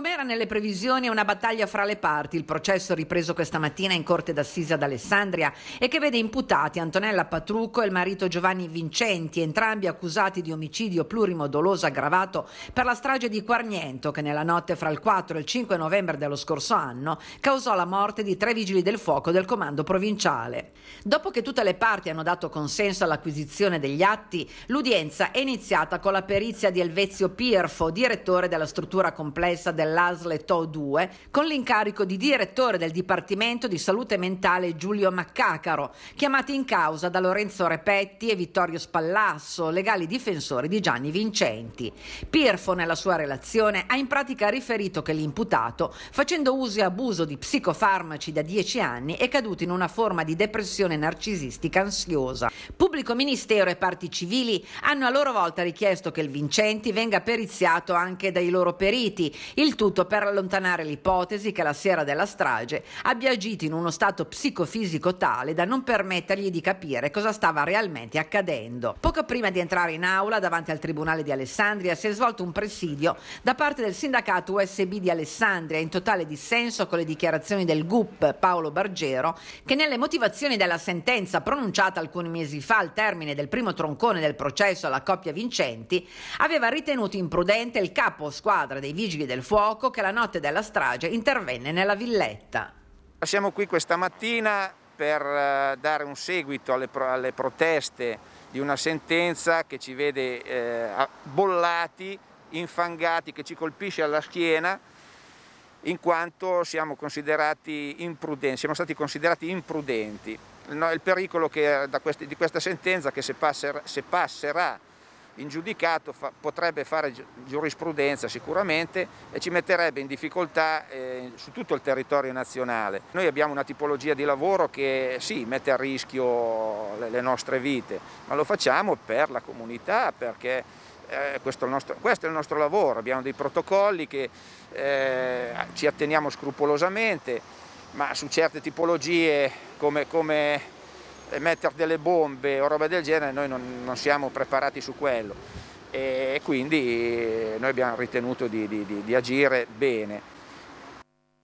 com'era nelle previsioni una battaglia fra le parti, il processo ripreso questa mattina in corte d'assise ad Alessandria e che vede imputati Antonella Patrucco e il marito Giovanni Vincenti, entrambi accusati di omicidio plurimo doloso aggravato per la strage di Quarniento che nella notte fra il 4 e il 5 novembre dello scorso anno causò la morte di tre vigili del fuoco del comando provinciale. Dopo che tutte le parti hanno dato consenso all'acquisizione degli atti, l'udienza è iniziata con la perizia di Elvezio Pirfo, direttore della struttura complessa della dell'ASL TO 2 con l'incarico di direttore del Dipartimento di Salute Mentale Giulio Maccacaro, chiamati in causa da Lorenzo Repetti e Vittorio Spallasso, legali difensori di Gianni Vincenti. Pirfo nella sua relazione ha in pratica riferito che l'imputato, facendo uso e abuso di psicofarmaci da 10 anni, è caduto in una forma di depressione narcisistica ansiosa. Pubblico Ministero e parti civili hanno a loro volta richiesto che il Vincenti venga periziato anche dai loro periti. Il il tutto per allontanare l'ipotesi che la sera della strage abbia agito in uno stato psicofisico tale da non permettergli di capire cosa stava realmente accadendo. Poco prima di entrare in aula davanti al Tribunale di Alessandria si è svolto un presidio da parte del sindacato USB di Alessandria in totale dissenso con le dichiarazioni del GUP Paolo Bargero che nelle motivazioni della sentenza pronunciata alcuni mesi fa al termine del primo troncone del processo alla coppia Vincenti aveva ritenuto imprudente il capo squadra dei vigili del fuoco fuoco che la notte della strage intervenne nella villetta. Siamo qui questa mattina per eh, dare un seguito alle, pro alle proteste di una sentenza che ci vede eh, bollati, infangati, che ci colpisce alla schiena in quanto siamo, siamo stati considerati imprudenti. il pericolo queste, di questa sentenza è che se, passer, se passerà in giudicato fa, potrebbe fare giurisprudenza sicuramente e ci metterebbe in difficoltà eh, su tutto il territorio nazionale. Noi abbiamo una tipologia di lavoro che sì, mette a rischio le, le nostre vite, ma lo facciamo per la comunità, perché eh, questo, è nostro, questo, è il nostro lavoro, abbiamo dei protocolli che eh, ci atteniamo scrupolosamente, ma su certe tipologie come, come mettere delle bombe o roba del genere, noi non, non siamo preparati su quello e quindi noi abbiamo ritenuto di, di, di, di agire bene.